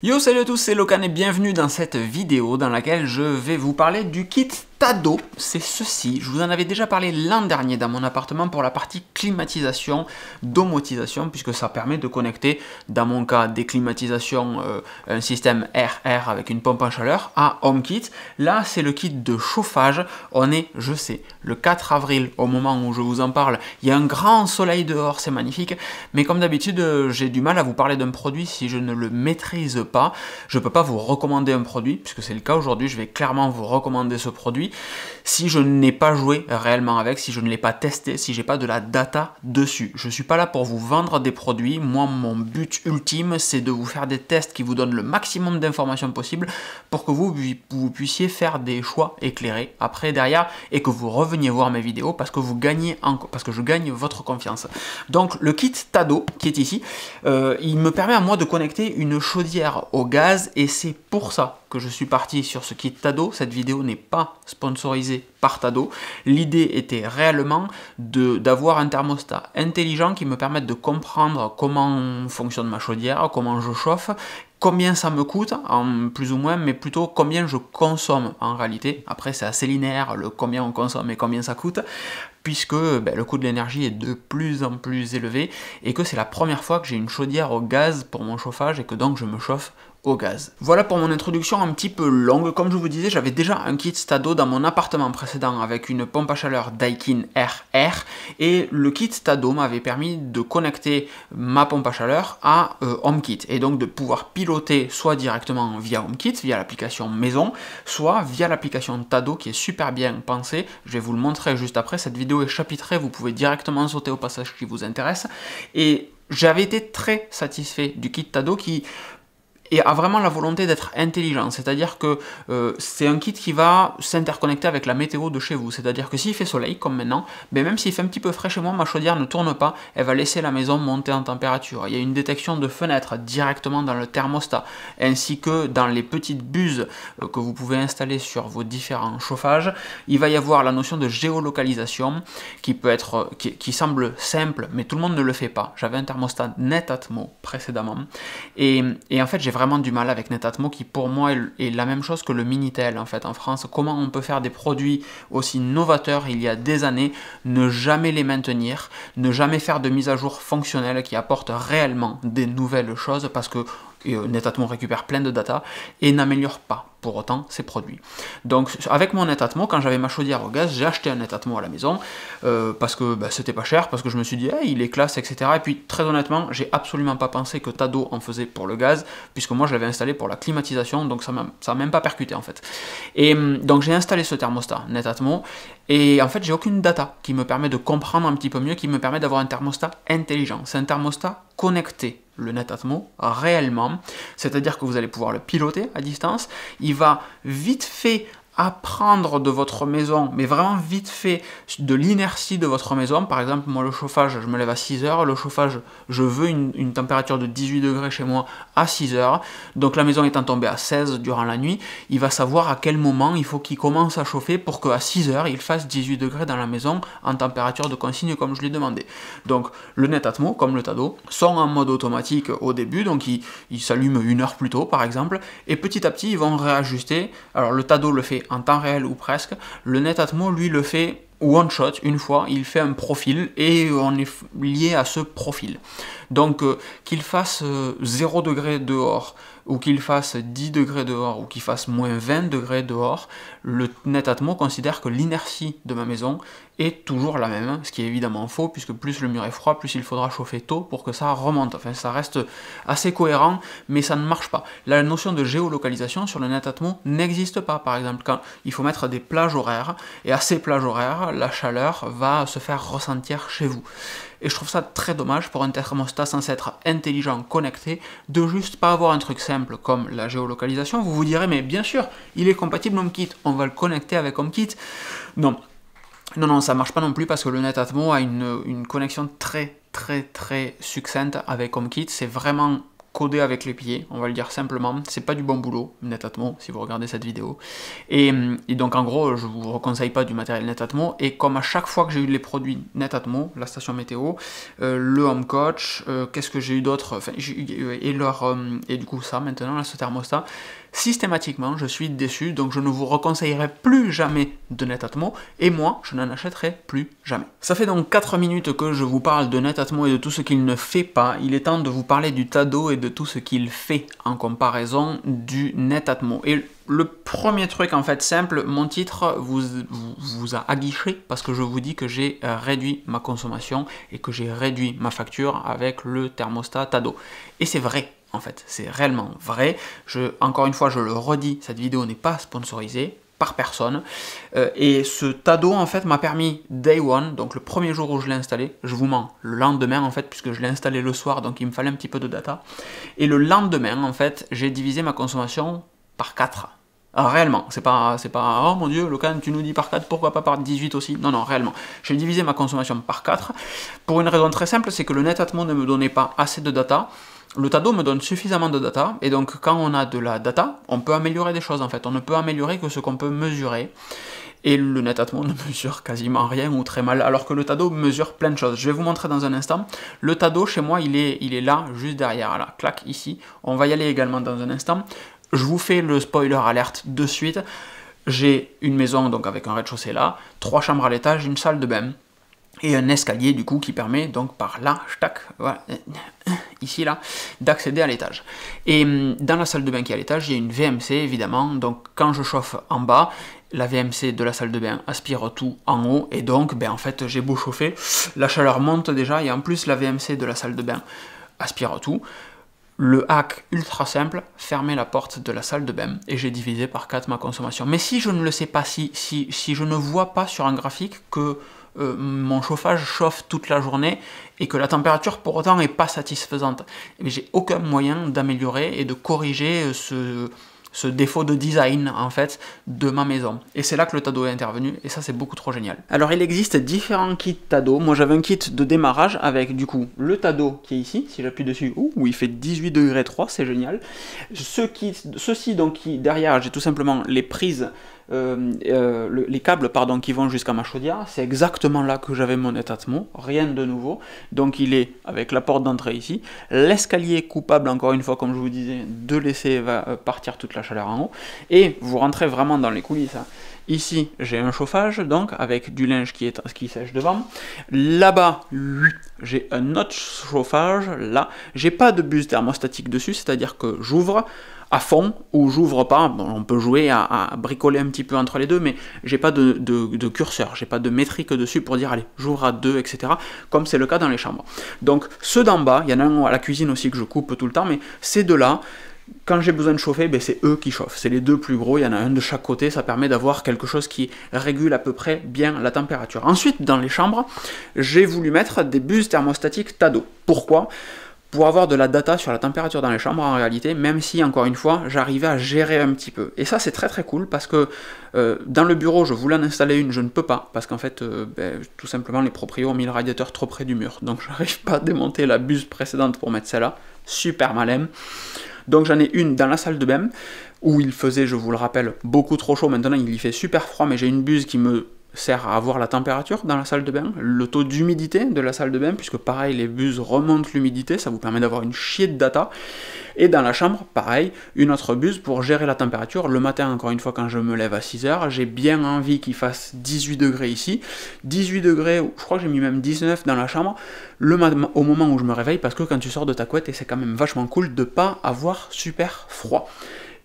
Yo salut à tous, c'est Lokan et bienvenue dans cette vidéo dans laquelle je vais vous parler du kit Tado, c'est ceci. Je vous en avais déjà parlé l'an dernier dans mon appartement pour la partie climatisation, domotisation, puisque ça permet de connecter, dans mon cas, des climatisations, euh, un système RR avec une pompe à chaleur à HomeKit. Là, c'est le kit de chauffage. On est, je sais, le 4 avril au moment où je vous en parle. Il y a un grand soleil dehors, c'est magnifique. Mais comme d'habitude, j'ai du mal à vous parler d'un produit si je ne le maîtrise pas. Je ne peux pas vous recommander un produit, puisque c'est le cas aujourd'hui. Je vais clairement vous recommander ce produit si je n'ai pas joué réellement avec, si je ne l'ai pas testé, si j'ai pas de la data dessus. Je ne suis pas là pour vous vendre des produits. Moi, mon but ultime, c'est de vous faire des tests qui vous donnent le maximum d'informations possibles pour que vous, puissiez faire des choix éclairés après derrière et que vous reveniez voir mes vidéos parce que vous gagnez parce que je gagne votre confiance. Donc le kit Tado qui est ici, euh, il me permet à moi de connecter une chaudière au gaz et c'est pour ça que je suis parti sur ce est Tado. Cette vidéo n'est pas sponsorisée par Tado. L'idée était réellement d'avoir un thermostat intelligent qui me permette de comprendre comment fonctionne ma chaudière, comment je chauffe, combien ça me coûte, en plus ou moins, mais plutôt combien je consomme en réalité. Après, c'est assez linéaire, le combien on consomme et combien ça coûte puisque ben, le coût de l'énergie est de plus en plus élevé et que c'est la première fois que j'ai une chaudière au gaz pour mon chauffage et que donc je me chauffe au gaz. Voilà pour mon introduction un petit peu longue. Comme je vous disais, j'avais déjà un kit Stado dans mon appartement précédent avec une pompe à chaleur Daikin RR et le kit Stado m'avait permis de connecter ma pompe à chaleur à euh, HomeKit et donc de pouvoir piloter soit directement via HomeKit, via l'application maison, soit via l'application Tado qui est super bien pensée. Je vais vous le montrer juste après. Cette vidéo chapitrer vous pouvez directement sauter au passage qui vous intéresse. Et j'avais été très satisfait du kit Tado qui et a vraiment la volonté d'être intelligent. C'est-à-dire que euh, c'est un kit qui va s'interconnecter avec la météo de chez vous. C'est-à-dire que s'il fait soleil, comme maintenant, mais ben même s'il fait un petit peu frais chez moi, ma chaudière ne tourne pas, elle va laisser la maison monter en température. Il y a une détection de fenêtres directement dans le thermostat, ainsi que dans les petites buses euh, que vous pouvez installer sur vos différents chauffages. Il va y avoir la notion de géolocalisation qui peut être, euh, qui, semble simple, mais tout le monde ne le fait pas. J'avais un thermostat Netatmo précédemment, et, et en fait j'ai vraiment du mal avec Netatmo qui pour moi est la même chose que le Minitel en fait en France. Comment on peut faire des produits aussi novateurs il y a des années, ne jamais les maintenir, ne jamais faire de mise à jour fonctionnelle qui apporte réellement des nouvelles choses parce que euh, Netatmo récupère plein de data et n'améliore pas pour autant ces produits. Donc avec mon Netatmo, quand j'avais ma chaudière au gaz, j'ai acheté un Netatmo à la maison euh, parce que bah, c'était pas cher, parce que je me suis dit il est classe, etc. Et puis très honnêtement, j'ai absolument pas pensé que Tado en faisait pour le gaz, puisque moi je l'avais installé pour la climatisation, donc ça m'a même pas percuté en fait. Et hum, donc j'ai installé ce thermostat Netatmo, et en fait j'ai aucune data qui me permet de comprendre un petit peu mieux, qui me permet d'avoir un thermostat intelligent. C'est un thermostat connecté le Netatmo réellement, c'est-à-dire que vous allez pouvoir le piloter à distance, il va vite fait apprendre de votre maison, mais vraiment vite fait, de l'inertie de votre maison. Par exemple, moi, le chauffage, je me lève à 6 heures. Le chauffage, je veux une, température de 18 degrés chez moi à 6 heures. Donc, la maison étant tombée à 16 durant la nuit, il va savoir à quel moment il faut qu'il commence à chauffer pour qu'à 6 heures, il fasse 18 degrés dans la maison en température de consigne comme je l'ai demandé. Donc, le Netatmo, comme le Tado, sont en mode automatique au début. Donc, ils il s'allument une heure plus tôt, par exemple. Et petit à petit, ils vont réajuster. Alors, le Tado le fait en temps réel ou presque. Le NetAtmo, lui, le fait one shot, une fois, il fait un profil et on est lié à ce profil. Donc euh, qu'il fasse 0 euh, degré dehors, ou qu'il fasse 10 degrés dehors, ou qu'il fasse moins 20 degrés dehors, le netatmo considère que l'inertie de ma maison est toujours la même, ce qui est évidemment faux, puisque plus le mur est froid, plus il faudra chauffer tôt pour que ça remonte. Enfin, ça reste assez cohérent, mais ça ne marche pas. La notion de géolocalisation sur le netatmo n'existe pas, par exemple, quand il faut mettre des plages horaires, et à ces plages horaires, la chaleur va se faire ressentir chez vous et je trouve ça très dommage pour un thermostat censé être intelligent, connecté, de juste pas avoir un truc simple comme la géolocalisation. Vous vous direz, mais bien sûr, il est compatible HomeKit, on va le connecter avec HomeKit. Non. Non, non, ça marche pas non plus parce que le Netatmo a une, une connexion très, très, très succincte avec HomeKit. C'est vraiment coder avec les pieds, on va le dire simplement, c'est pas du bon boulot, Netatmo, si vous regardez cette vidéo. Et, donc en gros, je vous reconseille pas du matériel Netatmo, et comme à chaque fois que j'ai eu les produits Netatmo, la station météo, euh, le home coach, euh, qu'est-ce que j'ai eu d'autre, euh, et, et du coup ça maintenant, là, ce thermostat, systématiquement je suis déçu, donc je ne vous reconseillerai plus jamais de Netatmo, et moi je n'en achèterai plus jamais. Ça fait donc 4 minutes que je vous parle de Netatmo et de tout ce qu'il ne fait pas, il est temps de vous parler du Tado et de tout ce qu'il fait en comparaison du Netatmo. Et le premier truc en fait simple, mon titre vous, vous, vous a aguiché parce que je vous dis que j'ai euh, réduit ma consommation et que j'ai réduit ma facture avec le thermostat Tado. Et c'est vrai, en fait, c'est réellement vrai. Je, encore une fois, je le redis, cette vidéo n'est pas sponsorisée, par personne. Euh, et ce Tado en fait m'a permis day one, donc le premier jour où je l'ai installé, je vous mens, le lendemain en fait, puisque je l'ai installé le soir, donc il me fallait un petit peu de data. Et le lendemain en fait, j'ai divisé ma consommation par 4. Ah, réellement, c'est pas, c'est pas, oh mon dieu, Locan, tu nous dis par 4, pourquoi pas par 18 aussi Non, non, réellement. J'ai divisé ma consommation par 4 pour une raison très simple, c'est que le net NetAtmo ne me donnait pas assez de data le Tado me donne suffisamment de data, et donc quand on a de la data, on peut améliorer des choses en fait, on ne peut améliorer que ce qu'on peut mesurer, et le Netatmo ne mesure quasiment rien ou très mal, alors que le Tado mesure plein de choses. Je vais vous montrer dans un instant. Le Tado, chez moi, il est, il est là, juste derrière, là, clac, ici. On va y aller également dans un instant. Je vous fais le spoiler alerte de suite. J'ai une maison donc avec un rez-de-chaussée là, trois chambres à l'étage, une salle de bain, et un escalier du coup qui permet donc par là, tac, voilà, ici là, d'accéder à l'étage. Et hum, dans la salle de bain qui est à l'étage, il y a une VMC évidemment, donc quand je chauffe en bas, la VMC de la salle de bain aspire tout en haut et donc ben, en fait j'ai beau chauffer, la chaleur monte déjà et en plus la VMC de la salle de bain aspire tout. Le hack ultra simple, fermer la porte de la salle de bain et j'ai divisé par 4 ma consommation. Mais si je ne le sais pas, si, si, si je ne vois pas sur un graphique que euh, mon chauffage chauffe toute la journée et que la température pour autant n'est pas satisfaisante. Mais j'ai aucun moyen d'améliorer et de corriger euh, ce, ce défaut de design en fait de ma maison. Et c'est là que le Tado est intervenu et ça c'est beaucoup trop génial. Alors il existe différents kits Tado. Moi j'avais un kit de démarrage avec du coup le Tado qui est ici, si j'appuie dessus, où il fait 18 degrés 3, c'est génial. Ce kit, ceci donc qui derrière j'ai tout simplement les prises euh, euh, les câbles pardon, qui vont jusqu'à ma chaudière, c'est exactement là que j'avais mon étatement, rien de nouveau. Donc il est avec la porte d'entrée ici, l'escalier coupable encore une fois comme je vous disais de laisser euh, partir toute la chaleur en haut, et vous rentrez vraiment dans les coulisses. Hein. Ici, j'ai un chauffage, donc, avec du linge qui, est, qui sèche devant. Là-bas, j'ai un autre chauffage. Là, j'ai pas de bus thermostatique dessus, c'est-à-dire que j'ouvre, à fond ou j'ouvre pas. on peut jouer à, bricoler un petit peu entre les deux, mais j'ai pas de, curseur, j'ai pas de métrique dessus pour dire allez, j'ouvre à deux, etc. Comme c'est le cas dans les chambres. Donc ceux d'en bas, il y en a un à la cuisine aussi que je coupe tout le temps, mais ces deux-là, quand j'ai besoin de chauffer, ben, c'est eux qui chauffent. C'est les deux plus gros, il y en a un de chaque côté, ça permet d'avoir quelque chose qui régule à peu près bien la température. Ensuite, dans les chambres, j'ai voulu mettre des buses thermostatiques Tado. Pourquoi pour avoir de la data sur la température dans les chambres en réalité, même si encore une fois j'arrivais à gérer un petit peu. Et ça c'est très très cool parce que euh, dans le bureau je voulais en installer une, je ne peux pas, parce qu'en fait euh, ben, tout simplement les proprios ont mis le radiateur trop près du mur, donc j'arrive pas à démonter la buse précédente pour mettre celle-là, super malin. Donc j'en ai une dans la salle de bain, où il faisait, je vous le rappelle, beaucoup trop chaud, maintenant il y fait super froid, mais j'ai une buse qui me sert à avoir la température dans la salle de bain, le taux d'humidité de la salle de bain, puisque pareil, les buses remontent l'humidité, ça vous permet d'avoir une chier de data. Et dans la chambre, pareil, une autre buse pour gérer la température. Le matin, encore une fois, quand je me lève à 6h, j'ai bien envie qu'il fasse 18 degrés ici. 18 degrés, je crois que j'ai mis même 19 dans la chambre, le au moment où je me réveille, parce que quand tu sors de ta couette, et c'est quand même vachement cool de pas avoir super froid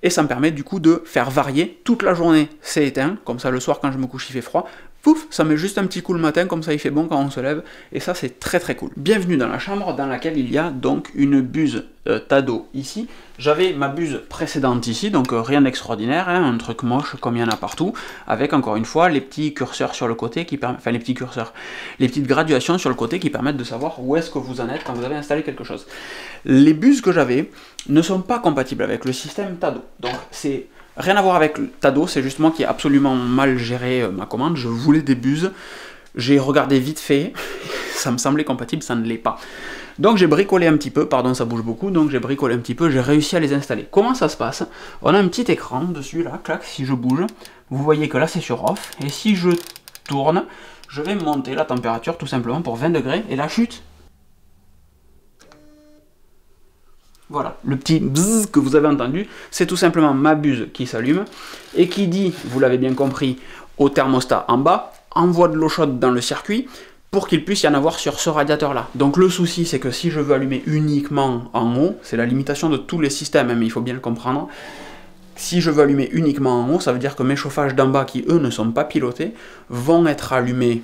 et ça me permet du coup de faire varier toute la journée c'est éteint, comme ça le soir quand je me couche il fait froid, pouf, ça met juste un petit coup le matin, comme ça il fait bon quand on se lève, et ça c'est très très cool. Bienvenue dans la chambre dans laquelle il y a donc une buse euh, Tado ici. J'avais ma buse précédente ici, donc euh, rien d'extraordinaire, hein, un truc moche comme il y en a partout, avec encore une fois les petits curseurs sur le côté qui permettent, enfin les petits curseurs, les petites graduations sur le côté qui permettent de savoir où est-ce que vous en êtes quand vous avez installé quelque chose. Les buses que j'avais ne sont pas compatibles avec le système Tado, donc c'est Rien à voir avec Tado, c'est justement qui ai absolument mal géré euh, ma commande. Je voulais des buses, j'ai regardé vite fait, ça me semblait compatible, ça ne l'est pas. Donc j'ai bricolé un petit peu, pardon ça bouge beaucoup, donc j'ai bricolé un petit peu, j'ai réussi à les installer. Comment ça se passe On a un petit écran dessus là, clac, si je bouge, vous voyez que là c'est sur off, et si je tourne, je vais monter la température tout simplement pour 20 degrés, et la chute, Voilà, le petit bzzz que vous avez entendu, c'est tout simplement ma buse qui s'allume et qui dit, vous l'avez bien compris, au thermostat en bas, envoie de l'eau chaude dans le circuit pour qu'il puisse y en avoir sur ce radiateur-là. Donc le souci, c'est que si je veux allumer uniquement en haut, c'est la limitation de tous les systèmes, hein, mais il faut bien le comprendre, si je veux allumer uniquement en haut, ça veut dire que mes chauffages d'en bas, qui eux ne sont pas pilotés, vont être allumés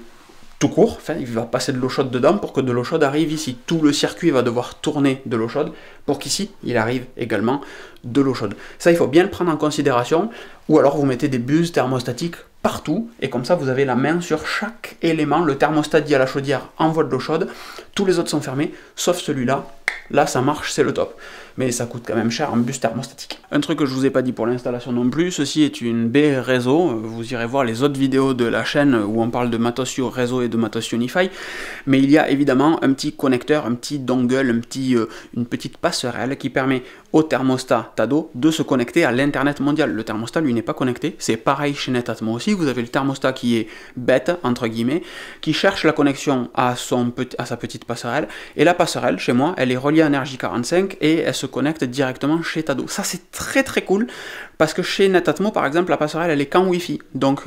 tout court, enfin, il va passer de l'eau chaude dedans pour que de l'eau chaude arrive ici. Tout le circuit va devoir tourner de l'eau chaude pour qu'ici, il arrive également de l'eau chaude. Ça, il faut bien le prendre en considération, ou alors vous mettez des buses thermostatiques partout, et comme ça, vous avez la main sur chaque élément. Le thermostat dit à la chaudière envoie de l'eau chaude, tous les autres sont fermés, sauf celui-là. Là, ça marche, c'est le top mais ça coûte quand même cher un bus thermostatique. Un truc que je vous ai pas dit pour l'installation non plus, ceci est une b réseau, vous irez voir les autres vidéos de la chaîne où on parle de Matosio réseau et de matos Unify, mais il y a évidemment un petit connecteur, un petit dongle, un petit, euh, une petite passerelle qui permet au thermostat Tado de se connecter à l'internet mondial. Le thermostat lui n'est pas connecté, c'est pareil chez Netatmo aussi, vous avez le thermostat qui est bête, entre guillemets, qui cherche la connexion à, son, à sa petite passerelle, et la passerelle, chez moi, elle est reliée à nrj 45 et elle se connecte directement chez Tado. Ça, c'est très très cool parce que chez Netatmo, par exemple, la passerelle elle est qu'en wifi Donc,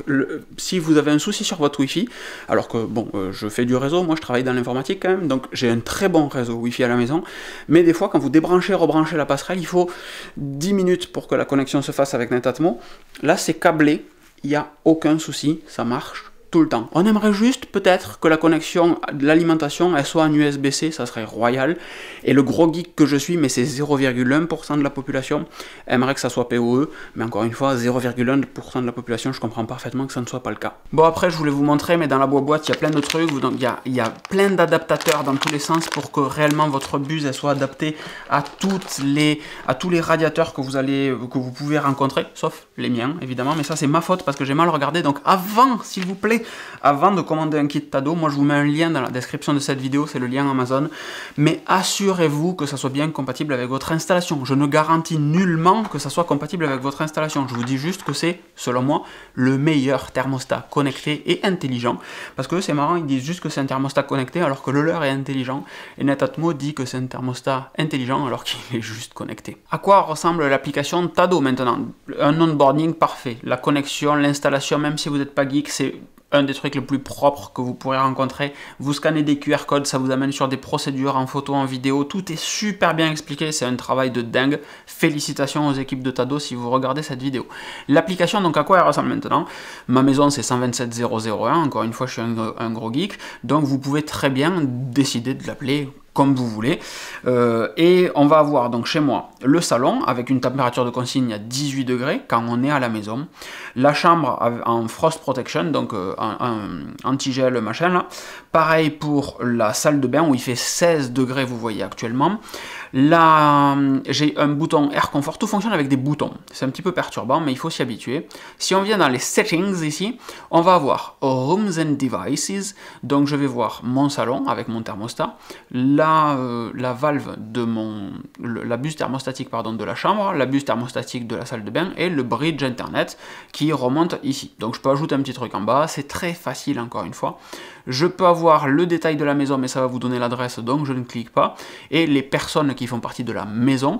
si vous avez un souci sur votre wifi alors que bon, euh, je fais du réseau, moi je travaille dans l'informatique quand même, donc j'ai un très bon réseau wifi à la maison. Mais des fois, quand vous débranchez, rebranchez la passerelle, il faut 10 minutes pour que la connexion se fasse avec Netatmo. Là, c'est câblé, il n'y a aucun souci, ça marche le temps. On aimerait juste peut-être que la connexion de l'alimentation elle soit en USB-C, ça serait royal. Et le gros geek que je suis, mais c'est 0,1% de la population, aimerait que ça soit PoE, mais encore une fois, 0,1% de la population, je comprends parfaitement que ça ne soit pas le cas. Bon après, je voulais vous montrer, mais dans la boîte, il y a plein de trucs, donc il y a, plein d'adaptateurs dans tous les sens pour que réellement votre buse elle soit adaptée à, toutes les, à tous les radiateurs que vous, allez, que vous pouvez rencontrer, sauf les miens évidemment, mais ça c'est ma faute parce que j'ai mal regardé, donc avant, s'il vous plaît, avant de commander un kit Tado, moi je vous mets un lien dans la description de cette vidéo, c'est le lien Amazon. Mais assurez-vous que ça soit bien compatible avec votre installation. Je ne garantis nullement que ça soit compatible avec votre installation. Je vous dis juste que c'est, selon moi, le meilleur thermostat connecté et intelligent. Parce que c'est marrant, ils disent juste que c'est un thermostat connecté alors que le leur est intelligent. Et Netatmo dit que c'est un thermostat intelligent alors qu'il est juste connecté. À quoi ressemble l'application Tado maintenant Un onboarding parfait. La connexion, l'installation, même si vous n'êtes pas geek, c'est un des trucs les plus propres que vous pourrez rencontrer. Vous scannez des QR codes, ça vous amène sur des procédures en photo, en vidéo. Tout est super bien expliqué, c'est un travail de dingue. Félicitations aux équipes de Tado si vous regardez cette vidéo. L'application, donc à quoi elle ressemble maintenant Ma maison, c'est 127001. Encore une fois, je suis un, gros geek. Donc vous pouvez très bien décider de l'appeler comme vous voulez. Euh, et on va avoir donc chez moi le salon avec une température de consigne à 18 degrés quand on est à la maison. La chambre en frost protection, donc un, euh, anti-gel machin là, Pareil pour la salle de bain où il fait 16 degrés, vous voyez actuellement. Là, euh, j'ai un bouton Air confort Tout fonctionne avec des boutons. C'est un petit peu perturbant, mais il faut s'y habituer. Si on vient dans les settings ici, on va avoir Rooms and Devices. Donc, je vais voir mon salon avec mon thermostat. La, euh, la valve de mon... la buse thermostatique, pardon, de la chambre. La buse thermostatique de la salle de bain. Et le bridge Internet qui remonte ici. Donc, je peux ajouter un petit truc en bas. C'est très facile, encore une fois je peux avoir le détail de la maison, mais ça va vous donner l'adresse, donc je ne clique pas, et les personnes qui font partie de la maison,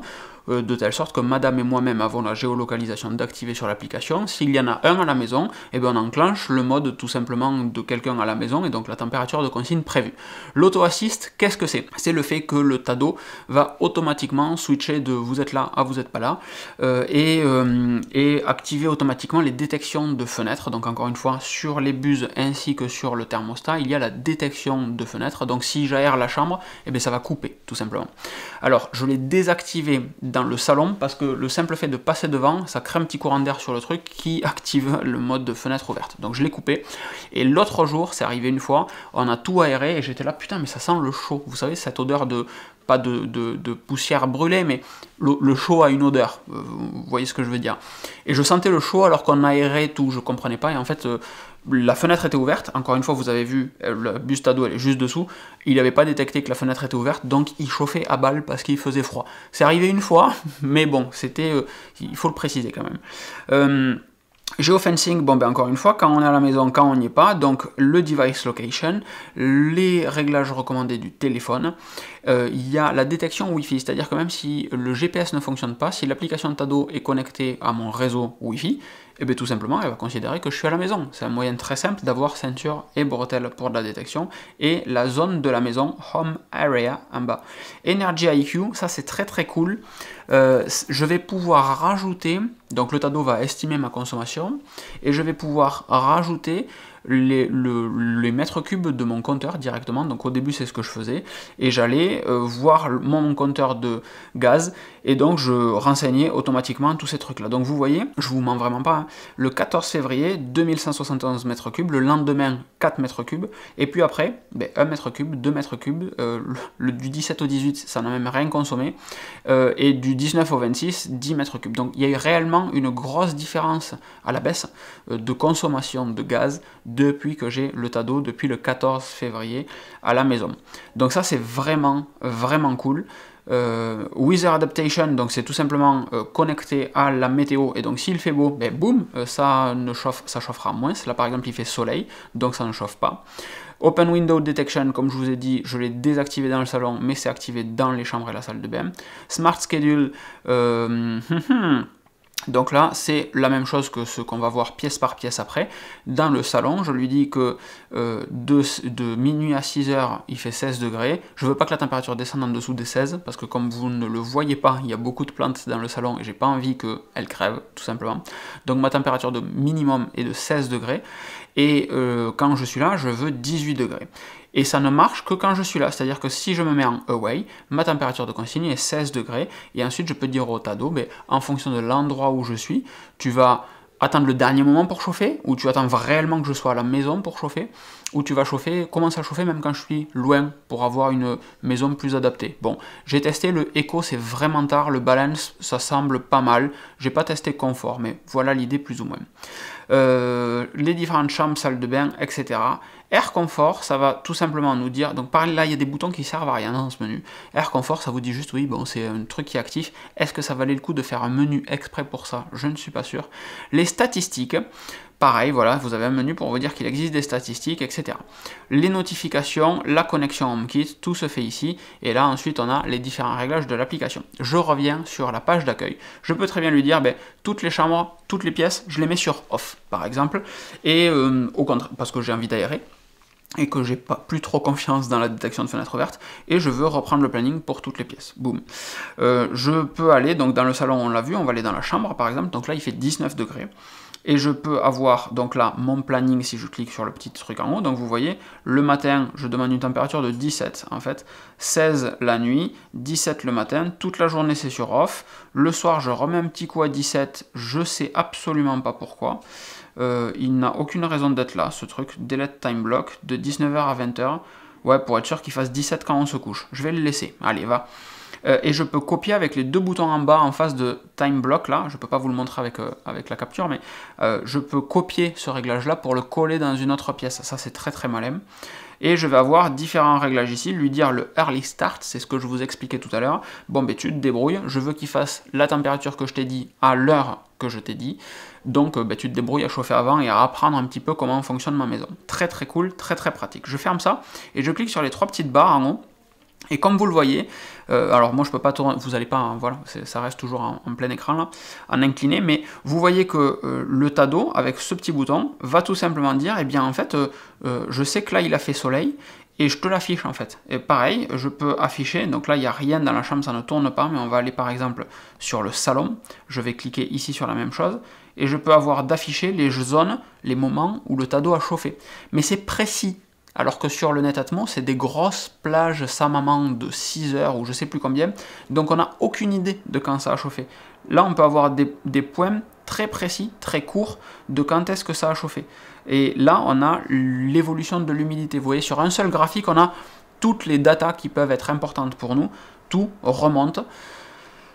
euh, de telle sorte que madame et moi-même avons la géolocalisation d'activer sur l'application. S'il y en a un à la maison, et eh bien on enclenche le mode tout simplement de quelqu'un à la maison et donc la température de consigne prévue. L'auto-assist, qu'est-ce que c'est C'est le fait que le Tado va automatiquement switcher de vous êtes là à vous êtes pas là euh, euh, et, activer automatiquement les détections de fenêtres. Donc encore une fois, sur les buses ainsi que sur le thermostat, il y a la détection de fenêtres. Donc si j'aère la chambre, et eh bien ça va couper tout simplement. Alors je l'ai désactivé dans le salon parce que le simple fait de passer devant, ça crée un petit courant d'air sur le truc qui active le mode de fenêtre ouverte. Donc je l'ai coupé. Et l'autre jour, c'est arrivé une fois, on a tout aéré et j'étais là, putain, mais ça sent le chaud. Vous savez, cette odeur de pas de, de, poussière brûlée, mais le, chaud a une odeur. Euh, vous voyez ce que je veux dire. Et je sentais le chaud alors qu'on a aéré tout, je comprenais pas. Et en fait, euh, la fenêtre était ouverte. Encore une fois, vous avez vu, euh, le buste est juste dessous. Il n'avait pas détecté que la fenêtre était ouverte, donc il chauffait à balle parce qu'il faisait froid. C'est arrivé une fois, mais bon, c'était. Euh, il faut le préciser quand même. Euh, Geofencing, bon ben encore une fois, quand on est à la maison, quand on n'y est pas, donc le device location, les réglages recommandés du téléphone, euh, il y a la détection Wi-Fi, c'est-à-dire que même si le GPS ne fonctionne pas, si l'application Tado est connectée à mon réseau Wi-Fi, et eh bien tout simplement elle va considérer que je suis à la maison. C'est un moyen très simple d'avoir ceinture et bretelles pour la détection et la zone de la maison Home Area en bas. Energy IQ, ça c'est très très cool. Euh, je vais pouvoir rajouter, donc le Tado va estimer ma consommation et je vais pouvoir rajouter les, les mètres cubes de mon compteur directement. Donc au début, c'est ce que je faisais. Et j'allais euh, voir mon compteur de gaz. Et donc, je renseignais automatiquement tous ces trucs-là. Donc vous voyez, je vous mens vraiment pas. Hein. le 14 février, 2171 mètres cubes. Le lendemain, 4 mètres cubes. Et puis après, 1 ben, mètre cube, 2 mètres cubes. Euh, le, du 17 au 18, ça n'a même rien consommé. Euh, et du 19 au 26, 10 mètres cubes. Donc il y a eu réellement une grosse différence à la baisse de consommation de gaz, depuis que j'ai le Tado, depuis le 14 février à la maison. Donc ça c'est vraiment vraiment cool. Euh, Weather Adaptation, donc c'est tout simplement euh, connecté à la météo et donc s'il fait beau, ben boum, euh, ça ne chauffe, ça chauffera moins. Là par exemple il fait soleil, donc ça ne chauffe pas. Open Window Detection, comme je vous ai dit, je l'ai désactivé dans le salon, mais c'est activé dans les chambres et la salle de bain. Smart Schedule, euh, hmm, hmm. Donc là, c'est la même chose que ce qu'on va voir pièce par pièce après. Dans le salon, je lui dis que euh, de, minuit à 6 heures, il fait 16 degrés. Je ne veux pas que la température descende en dessous des 16, parce que comme vous ne le voyez pas, il y a beaucoup de plantes dans le salon et j'ai pas envie qu'elles crèvent, tout simplement. Donc ma température de minimum est de 16 degrés et euh, quand je suis là, je veux 18 degrés. Et ça ne marche que quand je suis là, c'est-à-dire que si je me mets en away, ma température de consigne est 16 degrés, et ensuite je peux dire au tado, ben, en fonction de l'endroit où je suis, tu vas attendre le dernier moment pour chauffer, ou tu attends réellement que je sois à la maison pour chauffer, où tu vas chauffer, commence à chauffer même quand je suis loin pour avoir une maison plus adaptée. Bon, j'ai testé le echo, c'est vraiment tard, le Balance, ça semble pas mal. J'ai pas testé Confort, mais voilà l'idée plus ou moins. Euh, les différentes chambres, salles de bain, etc. Air Confort, ça va tout simplement nous dire, donc par là il y a des boutons qui servent à rien dans ce menu. Air Confort, ça vous dit juste oui, bon c'est un truc qui est actif. Est-ce que ça valait le coup de faire un menu exprès pour ça Je ne suis pas sûr. Les statistiques, Pareil, voilà, vous avez un menu pour vous dire qu'il existe des statistiques, etc. Les notifications, la connexion HomeKit, tout se fait ici. Et là, ensuite, on a les différents réglages de l'application. Je reviens sur la page d'accueil. Je peux très bien lui dire, ben, toutes les chambres, toutes les pièces, je les mets sur off, par exemple. Et euh, au parce que j'ai envie d'aérer et que j'ai pas plus trop confiance dans la détection de fenêtres ouvertes, et je veux reprendre le planning pour toutes les pièces. Boum. Euh, je peux aller, donc dans le salon on l'a vu, on va aller dans la chambre par exemple, donc là il fait 19 degrés et je peux avoir donc là mon planning si je clique sur le petit truc en haut. Donc vous voyez, le matin, je demande une température de 17 en fait, 16 la nuit, 17 le matin, toute la journée c'est sur off. Le soir, je remets un petit coup à 17, je sais absolument pas pourquoi. Euh, il n'a aucune raison d'être là, ce truc, delete time block de 19h à 20h. Ouais, pour être sûr qu'il fasse 17 quand on se couche. Je vais le laisser. Allez, va. Euh, et je peux copier avec les deux boutons en bas en face de time block là, je ne peux pas vous le montrer avec, euh, avec la capture, mais euh, je peux copier ce réglage là pour le coller dans une autre pièce, ça c'est très très malin. Et je vais avoir différents réglages ici, lui dire le early start, c'est ce que je vous expliquais tout à l'heure, bon ben tu te débrouilles, je veux qu'il fasse la température que je t'ai dit à l'heure que je t'ai dit, donc ben, tu te débrouilles à chauffer avant et à apprendre un petit peu comment fonctionne ma maison. Très très cool, très très pratique. Je ferme ça et je clique sur les trois petites barres en haut et comme vous le voyez, euh, alors moi je peux pas tourner, vous allez pas, hein, voilà, ça reste toujours en, plein écran là, en incliné, mais vous voyez que euh, le tado, avec ce petit bouton va tout simplement dire, eh bien en fait, euh, je sais que là il a fait soleil et je te l'affiche en fait. Et pareil, je peux afficher, donc là il n'y a rien dans la chambre, ça ne tourne pas, mais on va aller par exemple sur le salon, je vais cliquer ici sur la même chose, et je peux avoir d'afficher les zones, les moments où le tado a chauffé. Mais c'est précis, alors que sur le Netatmo, c'est des grosses plages sans maman de 6 heures ou je sais plus combien. Donc on n'a aucune idée de quand ça a chauffé. Là, on peut avoir des, points très précis, très courts de quand est-ce que ça a chauffé. Et là, on a l'évolution de l'humidité. Vous voyez, sur un seul graphique, on a toutes les datas qui peuvent être importantes pour nous. Tout remonte.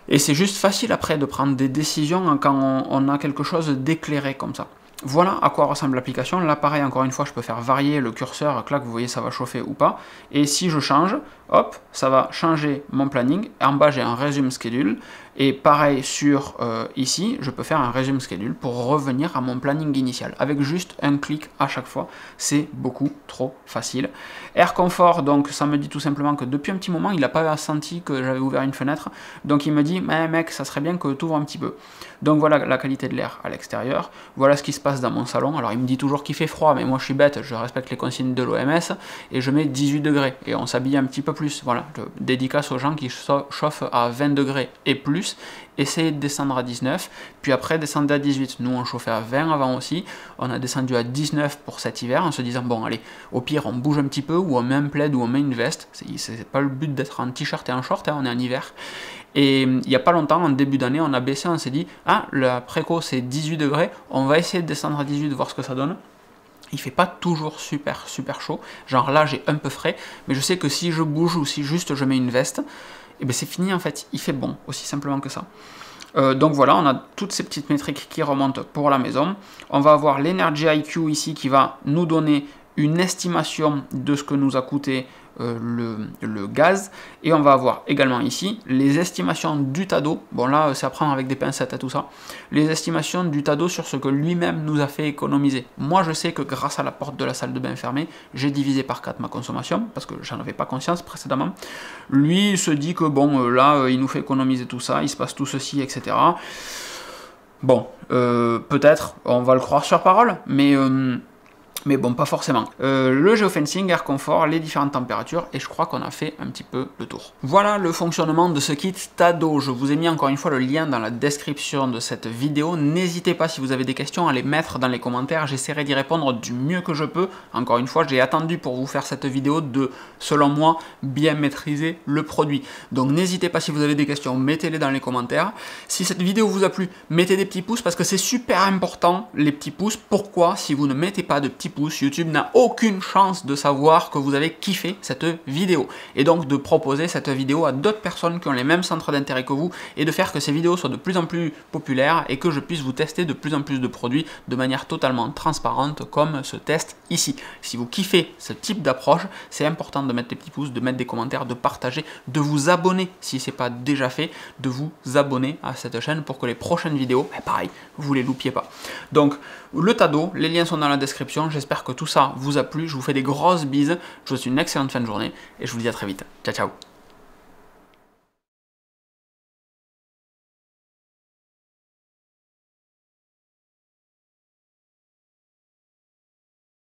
Et c'est juste facile après de prendre des décisions quand on a quelque chose d'éclairé comme ça. Voilà à quoi ressemble l'application. Là, pareil, encore une fois, je peux faire varier le curseur, clac, vous voyez, ça va chauffer ou pas. Et si je change, hop, ça va changer mon planning. En bas, j'ai un résumé schedule. Et pareil sur euh, ici, je peux faire un régime schedule pour revenir à mon planning initial avec juste un clic à chaque fois. C'est beaucoup trop facile. Air confort, donc ça me dit tout simplement que depuis un petit moment, il n'a pas senti que j'avais ouvert une fenêtre. Donc il me dit, mais mec, ça serait bien que tu ouvres un petit peu. Donc voilà la qualité de l'air à l'extérieur. Voilà ce qui se passe dans mon salon. Alors il me dit toujours qu'il fait froid, mais moi je suis bête, je respecte les consignes de l'OMS et je mets 18 degrés. Et on s'habille un petit peu plus. Voilà, je dédicace aux gens qui chauffent à 20 degrés et plus essayer de descendre à 19, puis après descendre à 18. Nous, on chauffait à 20 avant aussi, on a descendu à 19 pour cet hiver en se disant, bon, allez, au pire, on bouge un petit peu, ou on met un plaid, ou on met une veste. C'est pas le but d'être en t-shirt et en short, hein, on est en hiver. Et euh, il n'y a pas longtemps, en début d'année, on a baissé, on s'est dit, ah, la préco c'est 18 degrés, on va essayer de descendre à 18, voir ce que ça donne. Il fait pas toujours super super chaud. Genre là j'ai un peu frais, mais je sais que si je bouge ou si juste je mets une veste, et bien c'est fini en fait, il fait bon, aussi simplement que ça. Euh, donc voilà, on a toutes ces petites métriques qui remontent pour la maison. On va avoir l'Energy IQ ici qui va nous donner une estimation de ce que nous a coûté euh, le, gaz. Et on va avoir également ici les estimations du Tado. Bon là, c'est euh, à prendre avec des pincettes à tout ça. Les estimations du Tado sur ce que lui-même nous a fait économiser. Moi, je sais que grâce à la porte de la salle de bain fermée, j'ai divisé par 4 ma consommation, parce que j'en avais pas conscience précédemment. Lui, se dit que bon, euh, là, il nous fait économiser tout ça, il se passe tout ceci, etc. Bon, peut-être, on va le croire sur parole, mais mais bon, pas forcément. Euh, le geofencing, air confort, les différentes températures, et je crois qu'on a fait un petit peu le tour. Voilà le fonctionnement de ce kit Tado. Je vous ai mis encore une fois le lien dans la description de cette vidéo. N'hésitez pas, si vous avez des questions, à les mettre dans les commentaires. J'essaierai d'y répondre du mieux que je peux. Encore une fois, j'ai attendu pour vous faire cette vidéo de, selon moi, bien maîtriser le produit. Donc n'hésitez pas, si vous avez des questions, mettez-les dans les commentaires. Si cette vidéo vous a plu, mettez des petits pouces, parce que c'est super important, les petits pouces. Pourquoi Si vous ne mettez pas de petits pouce. YouTube n'a aucune chance de savoir que vous avez kiffé cette vidéo. Et donc de proposer cette vidéo à d'autres personnes qui ont les mêmes centres d'intérêt que vous et de faire que ces vidéos soient de plus en plus populaires et que je puisse vous tester de plus en plus de produits de manière totalement transparente comme ce test ici. Si vous kiffez ce type d'approche, c'est important de mettre des petits pouces, de mettre des commentaires, de partager, de vous abonner si ce n'est pas déjà fait, de vous abonner à cette chaîne pour que les prochaines vidéos, ben pareil, vous les loupiez pas. Donc le Tado, les liens sont dans la description. J'espère que tout ça vous a plu. Je vous fais des grosses bises. Je vous souhaite une excellente fin de journée et je vous dis à très vite. Ciao, ciao.